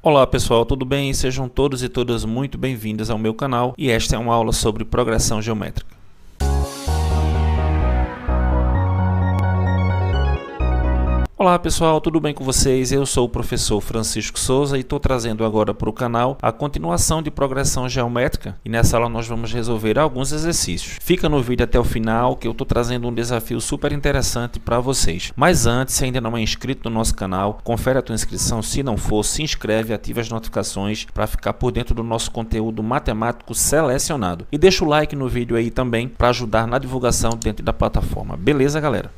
Olá pessoal, tudo bem? Sejam todos e todas muito bem vindos ao meu canal e esta é uma aula sobre progressão geométrica. Olá pessoal, tudo bem com vocês? Eu sou o professor Francisco Souza e estou trazendo agora para o canal a continuação de progressão geométrica e nessa aula nós vamos resolver alguns exercícios. Fica no vídeo até o final que eu estou trazendo um desafio super interessante para vocês. Mas antes, se ainda não é inscrito no nosso canal, confere a tua inscrição, se não for, se inscreve, ativa as notificações para ficar por dentro do nosso conteúdo matemático selecionado. E deixa o like no vídeo aí também para ajudar na divulgação dentro da plataforma. Beleza galera?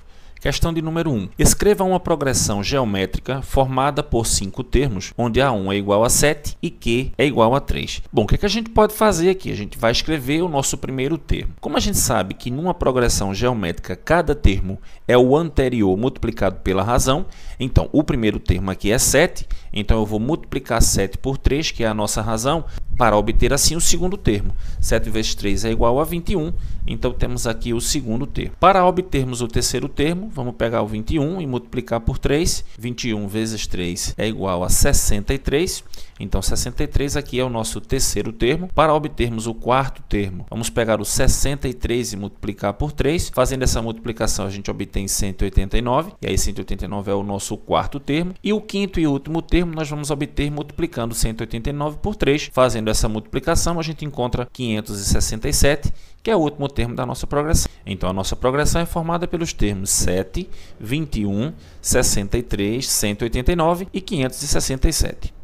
Questão de número 1. Escreva uma progressão geométrica formada por cinco termos, onde A1 é igual a 7 e Q é igual a 3. Bom, o que, é que a gente pode fazer aqui? A gente vai escrever o nosso primeiro termo. Como a gente sabe que numa progressão geométrica cada termo é o anterior multiplicado pela razão, então o primeiro termo aqui é 7, então eu vou multiplicar 7 por 3, que é a nossa razão, para obter assim o segundo termo. 7 vezes 3 é igual a 21, então temos aqui o segundo termo. Para obtermos o terceiro termo, vamos pegar o 21 e multiplicar por 3. 21 vezes 3 é igual a 63. Então, 63 aqui é o nosso terceiro termo. Para obtermos o quarto termo, vamos pegar o 63 e multiplicar por 3. Fazendo essa multiplicação, a gente obtém 189. E aí, 189 é o nosso quarto termo. E o quinto e último termo, nós vamos obter multiplicando 189 por 3. Fazendo essa multiplicação, a gente encontra 567, que é o último termo da nossa progressão. Então, a nossa progressão é formada pelos termos 7, 21, 63, 189 e 567.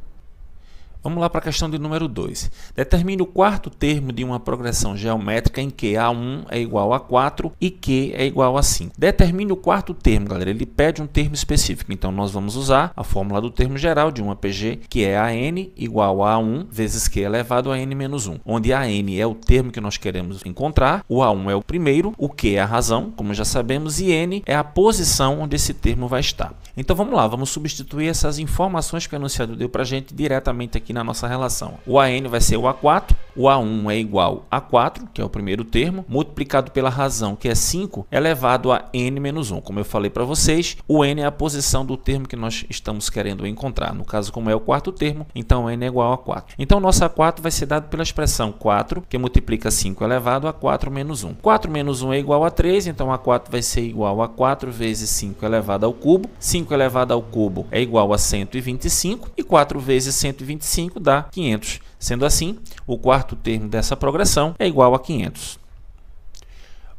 Vamos lá para a questão de número 2. Determine o quarto termo de uma progressão geométrica em que A1 é igual a 4 e Q é igual a 5. Determine o quarto termo, galera. Ele pede um termo específico. Então, nós vamos usar a fórmula do termo geral de uma PG, que é AN igual a 1 vezes Q elevado a N menos 1, onde AN é o termo que nós queremos encontrar, o A1 é o primeiro, o Q é a razão, como já sabemos, e N é a posição onde esse termo vai estar. Então, vamos lá. Vamos substituir essas informações que o enunciado deu para a gente diretamente aqui na nossa relação. O AN vai ser o A4 o A1 é igual a 4, que é o primeiro termo, multiplicado pela razão, que é 5, é elevado a n menos 1. Como eu falei para vocês, o n é a posição do termo que nós estamos querendo encontrar. No caso, como é o quarto termo, então n é igual a 4. Então, nosso A4 vai ser dado pela expressão 4, que multiplica 5 elevado a 4 menos 1. 4 menos 1 é igual a 3, então A4 vai ser igual a 4 vezes 5 elevado ao cubo. 5 elevado ao cubo é igual a 125, e 4 vezes 125 dá 500. Sendo assim, o quarto termo dessa progressão é igual a 500.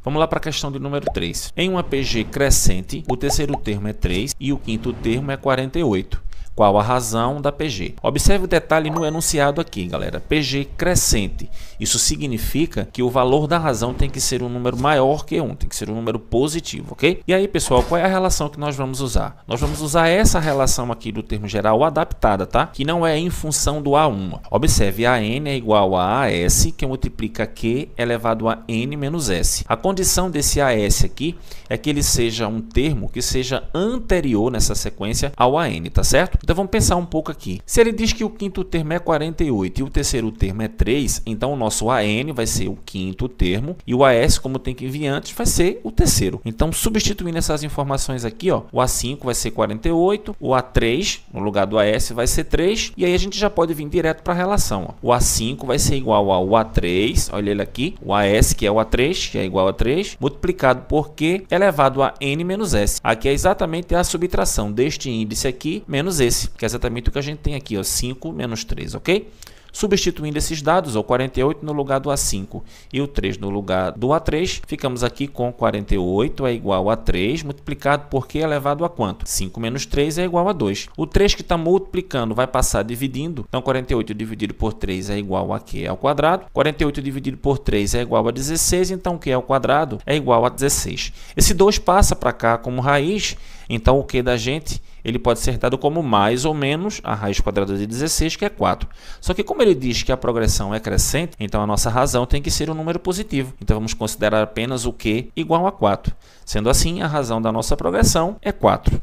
Vamos lá para a questão de número 3. Em uma PG crescente, o terceiro termo é 3 e o quinto termo é 48 qual a razão da PG. Observe o detalhe no enunciado aqui, galera. PG crescente. Isso significa que o valor da razão tem que ser um número maior que 1, tem que ser um número positivo, ok? E aí, pessoal, qual é a relação que nós vamos usar? Nós vamos usar essa relação aqui do termo geral adaptada, tá? Que não é em função do A1. Observe, a n é igual a AS, que multiplica Q elevado a N menos S. A condição desse AS aqui é que ele seja um termo que seja anterior nessa sequência ao AN, tá certo? Então vamos pensar um pouco aqui. Se ele diz que o quinto termo é 48 e o terceiro termo é 3, então o nosso AN vai ser o quinto termo e o AS, como tem que vir antes, vai ser o terceiro. Então substituindo essas informações aqui, ó, o A5 vai ser 48, o A3 no lugar do AS vai ser 3 e aí a gente já pode vir direto para a relação. Ó. O A5 vai ser igual ao A3, olha ele aqui, o AS que é o A3, que é igual a 3, multiplicado por Q elevado a N menos S. Aqui é exatamente a subtração deste índice aqui menos esse esse, que é exatamente o que a gente tem aqui, ó, 5 menos 3, ok? Substituindo esses dados, o 48 no lugar do A5 e o 3 no lugar do A3, ficamos aqui com 48 é igual a 3 multiplicado por q elevado a quanto? 5 menos 3 é igual a 2. O 3 que está multiplicando vai passar dividindo, então 48 dividido por 3 é igual a q ao quadrado, 48 dividido por 3 é igual a 16, então q ao quadrado é igual a 16. Esse 2 passa para cá como raiz, então o q da gente ele pode ser dado como mais ou menos a raiz quadrada de 16, que é 4. Só que como ele diz que a progressão é crescente, então a nossa razão tem que ser um número positivo. Então vamos considerar apenas o q igual a 4. Sendo assim, a razão da nossa progressão é 4.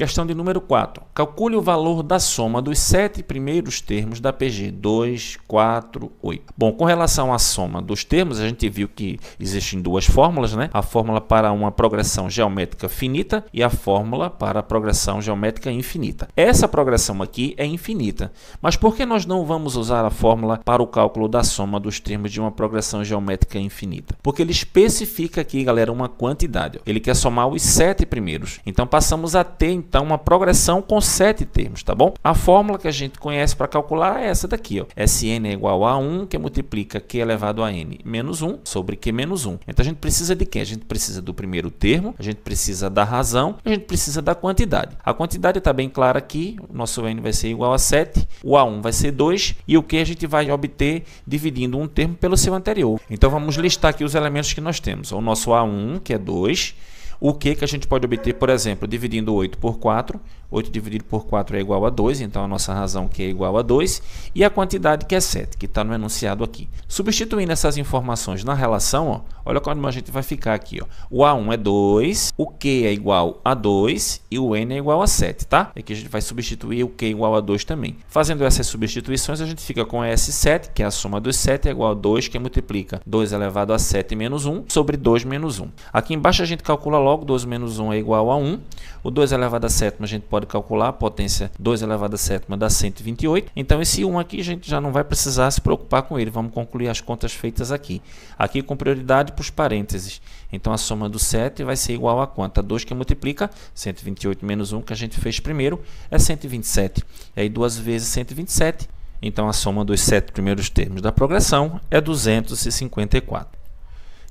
Questão de número 4. Calcule o valor da soma dos sete primeiros termos da PG. 2, 4, 8. Bom, com relação à soma dos termos, a gente viu que existem duas fórmulas, né? A fórmula para uma progressão geométrica finita e a fórmula para a progressão geométrica infinita. Essa progressão aqui é infinita. Mas por que nós não vamos usar a fórmula para o cálculo da soma dos termos de uma progressão geométrica infinita? Porque ele especifica aqui, galera, uma quantidade. Ele quer somar os sete primeiros. Então passamos a ter, então uma progressão com sete termos, tá bom? A fórmula que a gente conhece para calcular é essa daqui, ó. Sn é igual a 1, que multiplica q elevado a n menos 1 sobre q menos 1. Então a gente precisa de quê? A gente precisa do primeiro termo, a gente precisa da razão, a gente precisa da quantidade. A quantidade está bem clara aqui, o nosso n vai ser igual a 7, o a1 vai ser 2 e o que a gente vai obter dividindo um termo pelo seu anterior. Então vamos listar aqui os elementos que nós temos. O nosso a1, que é 2, o que, que a gente pode obter, por exemplo, dividindo 8 por 4. 8 dividido por 4 é igual a 2, então a nossa razão que é igual a 2. E a quantidade que é 7, que está no enunciado aqui. Substituindo essas informações na relação, ó, olha como a gente vai ficar aqui. Ó. O A1 é 2, o Q é igual a 2 e o N é igual a 7, tá? aqui é a gente vai substituir o Q igual a 2 também. Fazendo essas substituições, a gente fica com S7, que é a soma dos 7, é igual a 2, que multiplica 2 elevado a 7 menos 1 sobre 2 menos 1. Aqui embaixo a gente calcula logo logo, 12 menos 1 é igual a 1. O 2 elevado a sétima a gente pode calcular a potência 2 elevado a sétima dá 128. Então esse 1 aqui a gente já não vai precisar se preocupar com ele. Vamos concluir as contas feitas aqui. Aqui com prioridade para os parênteses. Então a soma do 7 vai ser igual a quanto? A 2 que multiplica 128 menos 1 que a gente fez primeiro é 127. E aí 2 vezes 127. Então a soma dos 7 primeiros termos da progressão é 254.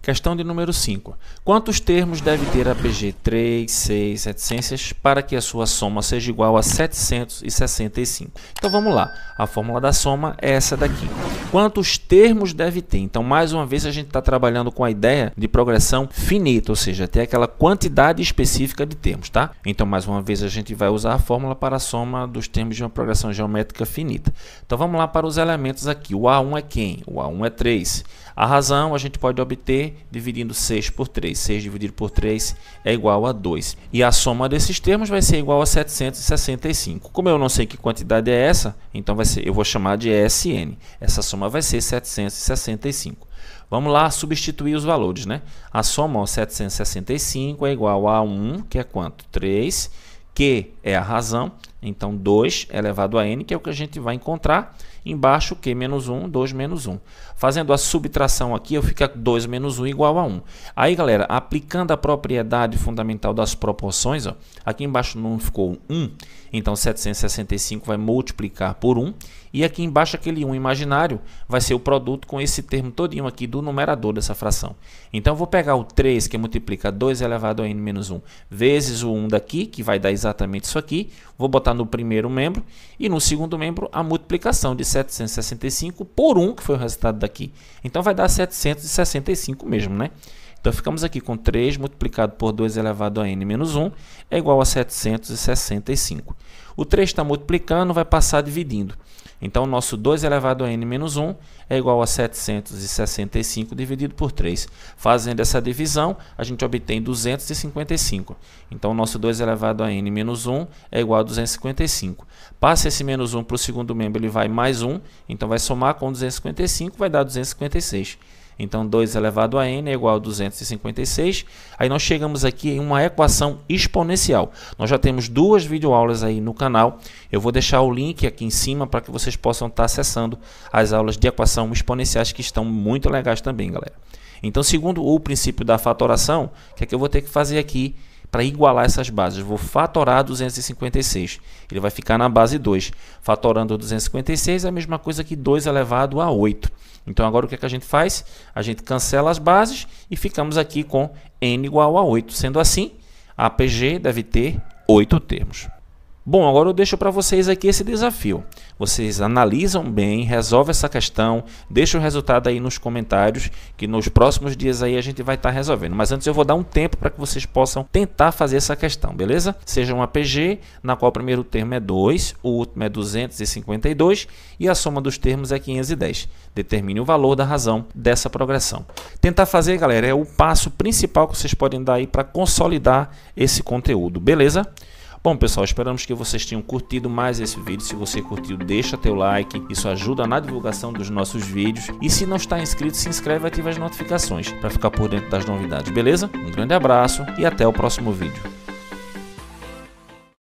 Questão de número 5. Quantos termos deve ter a PG 3, 6, 700 para que a sua soma seja igual a 765? Então vamos lá. A fórmula da soma é essa daqui. Quantos termos deve ter? Então, mais uma vez, a gente está trabalhando com a ideia de progressão finita, ou seja, ter aquela quantidade específica de termos, tá? Então, mais uma vez, a gente vai usar a fórmula para a soma dos termos de uma progressão geométrica finita. Então vamos lá para os elementos aqui. O A1 é quem? O A1 é 3. A razão a gente pode obter dividindo 6 por 3. 6 dividido por 3 é igual a 2. E a soma desses termos vai ser igual a 765. Como eu não sei que quantidade é essa, então vai ser, eu vou chamar de SN. Essa soma vai ser 765. Vamos lá substituir os valores, né? A soma ó, 765 é igual a 1, que é quanto? 3 Q é a razão, então 2 elevado a n, que é o que a gente vai encontrar embaixo, Q menos 1, 2 menos 1. Fazendo a subtração aqui, eu fico 2 menos 1 igual a 1. Aí, galera, aplicando a propriedade fundamental das proporções, ó, aqui embaixo não ficou 1, então 765 vai multiplicar por 1, e aqui embaixo aquele 1 imaginário vai ser o produto com esse termo todinho aqui do numerador dessa fração. Então eu vou pegar o 3 que é multiplica 2 elevado a n menos 1 vezes o 1 daqui, que vai dar exatamente isso aqui. Vou botar no primeiro membro e no segundo membro a multiplicação de 765 por 1, que foi o resultado daqui. Então vai dar 765 mesmo, né? Então ficamos aqui com 3 multiplicado por 2 elevado a n menos 1 é igual a 765. O 3 está multiplicando, vai passar dividindo. Então, o nosso 2 elevado a n menos 1 é igual a 765 dividido por 3. Fazendo essa divisão, a gente obtém 255. Então, o nosso 2 elevado a n menos 1 é igual a 255. Passa esse menos 1 para o segundo membro, ele vai mais 1. Então, vai somar com 255, vai dar 256. Então 2 elevado a n é igual a 256. Aí nós chegamos aqui em uma equação exponencial. Nós já temos duas videoaulas aí no canal. Eu vou deixar o link aqui em cima para que vocês possam estar tá acessando as aulas de equação exponenciais que estão muito legais também, galera. Então, segundo o princípio da fatoração, o que é que eu vou ter que fazer aqui? para igualar essas bases. vou fatorar 256. Ele vai ficar na base 2. Fatorando 256 é a mesma coisa que 2 elevado a 8. Então agora o que, é que a gente faz? A gente cancela as bases e ficamos aqui com n igual a 8. Sendo assim, a APG deve ter 8 termos. Bom, agora eu deixo para vocês aqui esse desafio. Vocês analisam bem, resolvem essa questão, deixam o resultado aí nos comentários, que nos próximos dias aí a gente vai estar tá resolvendo. Mas antes eu vou dar um tempo para que vocês possam tentar fazer essa questão, beleza? Seja um APG, na qual o primeiro termo é 2, o último é 252 e a soma dos termos é 510. Determine o valor da razão dessa progressão. Tentar fazer, galera, é o passo principal que vocês podem dar aí para consolidar esse conteúdo, beleza? Bom, pessoal, esperamos que vocês tenham curtido mais esse vídeo. Se você curtiu, deixa teu like, isso ajuda na divulgação dos nossos vídeos. E se não está inscrito, se inscreve e ativa as notificações para ficar por dentro das novidades, beleza? Um grande abraço e até o próximo vídeo.